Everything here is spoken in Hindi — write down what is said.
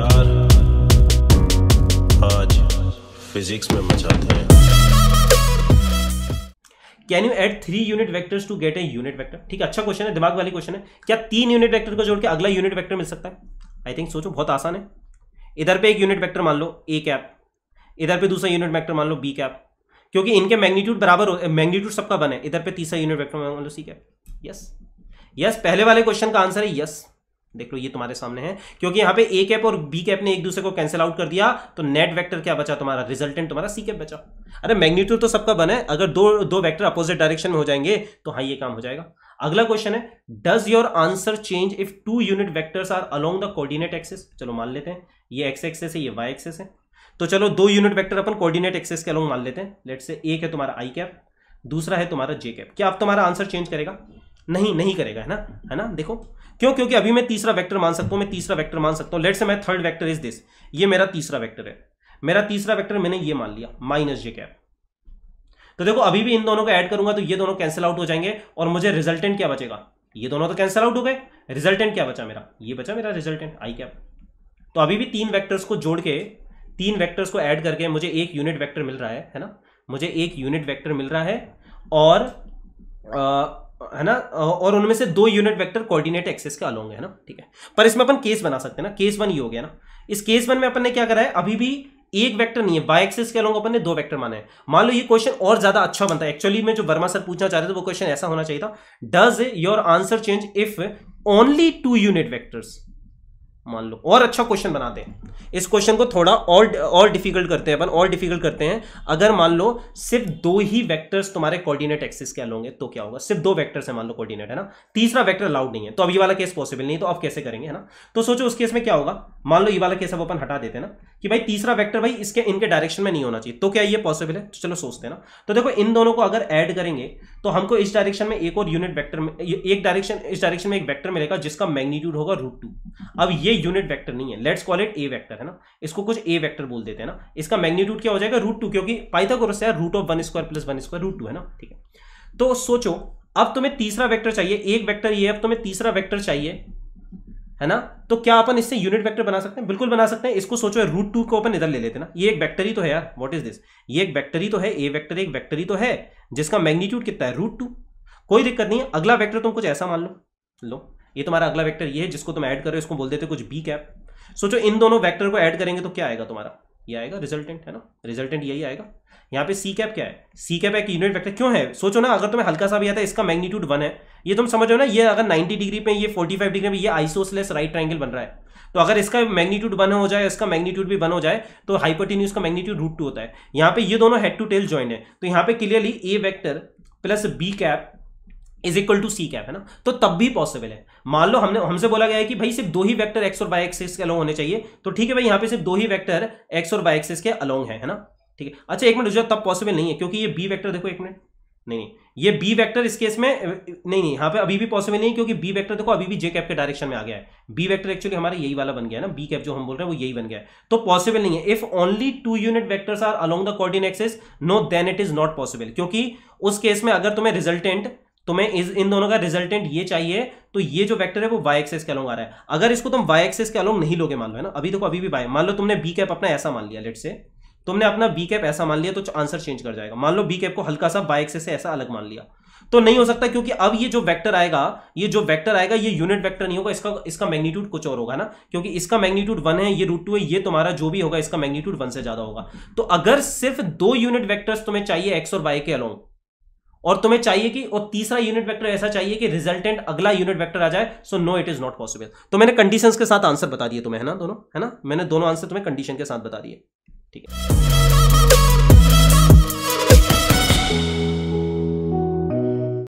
यार आज फिजिक्स में मचाते हैं can you add three unit vectors to get a unit vector ठीक है अच्छा क्वेश्चन है दिमाग वाली क्वेश्चन है क्या तीन यूनिट वेक्टर को जोड़ के अगला यूनिट वेक्टर मिल सकता है आई थिंक सोचो बहुत आसान है इधर पे एक यूनिट वेक्टर मान लो ए कैप इधर पे दूसरा यूनिट वेक्टर मान लो बी कैप क्योंकि इनके मैग्नीट्यूड बराबर मैग्नीट्यूड सबका बने इधर पे तीसरा यूनिट वेक्टर मान लो सी कैप यस यस पहले वाले क्वेश्चन का आंसर है यस देख लो ये तुम्हारे सामने है क्योंकि यहाँ पे ए कैप और बी कैप ने एक दूसरे को कैंसिल आउट कर दिया तो नेट वेक्टर क्या बचा तुम्हारा रिजल्टेंट तुम्हारा सी कैप बचा अरे मैग्नीट्यूड तो सबका बना है अगर दो दो वेक्टर अपोजिट डायरेक्शन में हो जाएंगे तो हाँ ये काम हो जाएगा अगला क्वेश्चन है does your answer change if two unit vectors are along the coordinate axes चलो मान लेते हैं ये एक्स एक्सेस है ये वाई एक्सेस है तो चलो दो यूनिट वैक्टर अपन कोर्डिनेट एक्सेस के अलोंग मान लेते हैं लेट से एक है तुम्हारा आई कैप दूसरा है तुम्हारा जे कैप क्या आप तुम्हारा आंसर चेंज करेगा नहीं नहीं करेगा है ना है ना देखो क्यों क्योंकि अभी मैं तीसरा वेक्टर मान सकता हूं मैं तीसरा वेक्टर मान सकता हूं लेट से मैं थर्ड वेक्टर इज दिस ये मेरा तीसरा वेक्टर है मेरा तीसरा वेक्टर मैंने ये मान लिया माइनस जे कैप तो देखो अभी भी इन दोनों को ऐड करूंगा तो ये दोनों कैंसिल आउट हो जाएंगे और मुझे रिजल्टेंट क्या बचेगा ये दोनों तो कैंसिल आउट हो गए रिजल्टेंट क्या बचा मेरा ये बचा मेरा रिजल्टेंट आई कैप तो अभी भी तीन वैक्टर्स को जोड़ के तीन वैक्टर्स को ऐड करके मुझे एक यूनिट वैक्टर मिल रहा है है ना मुझे एक यूनिट वैक्टर मिल रहा है और आ, है ना और उनमें से दो यूनिट वेक्टर कोऑर्डिनेट एक्सेस के अलोंग है ना ठीक है पर इसमें अपन केस बना सकते हैं ना केस वन ही हो गया ना इस केस वन में अपन ने क्या करा है अभी भी एक वेक्टर नहीं है वाई एक्सेस के अलोंग अपन ने दो वेक्टर माना है मान लो ये क्वेश्चन और ज्यादा अच्छा बनता है एक्चुअली में जो वर्मा सर पूछना चाह रहे थे वो क्वेश्चन ऐसा होना चाहिए था does your answer change if only two unit vectors मान लो और अच्छा क्वेश्चन बनाते हैं इस क्वेश्चन को थोड़ा और और डिफिकल्ट करते हैं अपन और डिफिकल्ट करते हैं अगर मान लो सिर्फ दो ही वेक्टर्स तुम्हारे कोऑर्डिनेट एक्सिस के होंगे तो क्या होगा सिर्फ दो वेक्टर्स है मान लो कोऑर्डिनेट है ना तीसरा वेक्टर अलाउड नहीं है तो अब ये वाला केस पॉसिबल नहीं तो अब कैसे करेंगे है ना तो सोचो उस केस में क्या होगा मान लो ये वाला केस अब अपन हटा देते ना कि भाई तीसरा वेक्टर भाई इसके इनके डायरेक्शन में नहीं होना चाहिए तो क्या ये पॉसिबल है तो चलो सोचते ना तो देखो इन दोनों को अगर ऐड करेंगे तो हमको इस डायरेक्शन में एक और यूनिट वैक्टर में एक डायरेक्शन इस डायरेक्शन में एक वैक्टर मिलेगा जिसका मैग्नीट्यूड होगा रूट टू अब ये यूनिट वेक्टर नहीं है let's call it A vector है ना इसको कुछ ए वेक्टर बोल देते हैं ना इसका मैग्नीट्यूड क्या हो जाएगा रूट टू क्योंकि पाइथागोरस है root of one square plus one square root two है ना ठीक है तो सोचो अब तुम्हें तीसरा वैक्टर चाहिए एक वैक्टर ये अब तुम्हें तीसरा वैक्टर चाहिए है ना तो क्या अपन इससे यूनिट वेक्टर बना सकते हैं बिल्कुल बना सकते हैं इसको सोचो रूट टू को अपन इधर ले लेते ना ये एक वेक्टर ही तो है यार व्हाट इज दिस ये एक वेक्टर ही तो है ए वेक्टर एक वेक्टर ही तो है जिसका मैग्नीट्यूड कितना है रूट टू कोई दिक्कत नहीं है अगला वेक्टर तुम कुछ ऐसा मान लो लो ये तुम्हारा अगला वेक्टर ये है जिसको तुम ऐड करो इसको बोल देते कुछ बी कैप सोचो इन दोनों वेक्टर को ऐड करेंगे तो क्या आएगा तुम्हारा ये आएगा रिजल्टेंट है ना रिजल्टेंट यही आएगा यहाँ पे सी कैप क्या है सी कैप एक यूनिट वैक्टर क्यों है सोचो ना अगर तुम्हें हल्का सा भी आता है इसका मैग्नीट्यूड वन है ये तुम समझो ना ये अगर नाइन्टी डिग्री पे ये फोर्टी फाइव डिग्री पे ये आइसोसलेस राइट ट्राइंगल बन रहा है तो अगर इसका मैग्नीट्यूड वन हो जाए इसका मैग्नीट्यूड भी वन हो जाए तो हाइपोटिन्यूज का मैग्नीट्यूड रूट टू होता है यहाँ पे ये दोनों हेड टू टेल ज्वाइन है तो यहाँ पे clearly A vector plus B cap is equal to C cap है ना तो तब भी पॉसिबल है मान लो हमने हमसे बोला गया है कि भाई सिर्फ दो ही वेक्टर एक्स और बाई एक्सिस के अलोंग होने चाहिए तो ठीक है भाई यहाँ पे सिर्फ दो ही वेक्टर एक्स और बाई एक्सिस के अलोंग है, है ना ठीक है अच्छा एक मिनट तब पॉसिबल नहीं है क्योंकि ये बी वैक्टर देखो एक मिनट नहीं नहीं ये बी वैक्टर इस केस में नहीं नहीं यहाँ पे अभी भी पॉसिबल नहीं क्योंकि बी वैक्टर देखो अभी भी जे कैप के डायरेक्शन में आ गया है बी वैक्टर एक्चुअली हमारा यही वाला बन गया है ना बी कैप जो हम बोल रहे हैं वो यही बन गया है तो पॉसिबल नहीं है if only two unit vectors are along the coordinate axis no then it is not possible क्योंकि उस केस में अगर तुम्हें रिजल्टेंट तुम्हें इस इन दोनों का रिजल्टेंट ये चाहिए तो ये जो वेक्टर है वो वाई एक्सेस के अलोंग आ रहा है अगर इसको तुम वाई एक्सेस के अलोंग नहीं लोगे मान लो है ना अभी देखो तो अभी भी बाय मान लो तुमने बी कैप अपना ऐसा मान लिया लेट से तुमने अपना बी कैप ऐसा मान लिया तो आंसर चेंज कर जाएगा मान लो बी कैप को हल्का सा वाई एक्सेस से ऐसा अलग मान लिया तो नहीं हो सकता क्योंकि अब ये जो वेक्टर आएगा ये जो वेक्टर आएगा ये यूनिट वेक्टर नहीं होगा इसका इसका मैग्नीट्यूड कुछ और होगा ना क्योंकि इसका मैग्नीट्यूड वन है ये रूट टू है ये तुम्हारा जो भी होगा इसका मैग्नीट्यूड वन से ज्यादा होगा तो अगर सिर्फ दो यूनिट वैक्टर्स तुम्हें चाहिए एक्स और वाई के अलोंग और तुम्हें चाहिए कि और तीसरा यूनिट वेक्टर ऐसा चाहिए कि रिजल्टेंट अगला यूनिट वेक्टर आ जाए so no it is not possible तो मैंने कंडीशंस के साथ आंसर बता दिए तुम्हें है ना दोनों है ना मैंने दोनों आंसर तुम्हें कंडीशन के साथ बता दिए ठीक है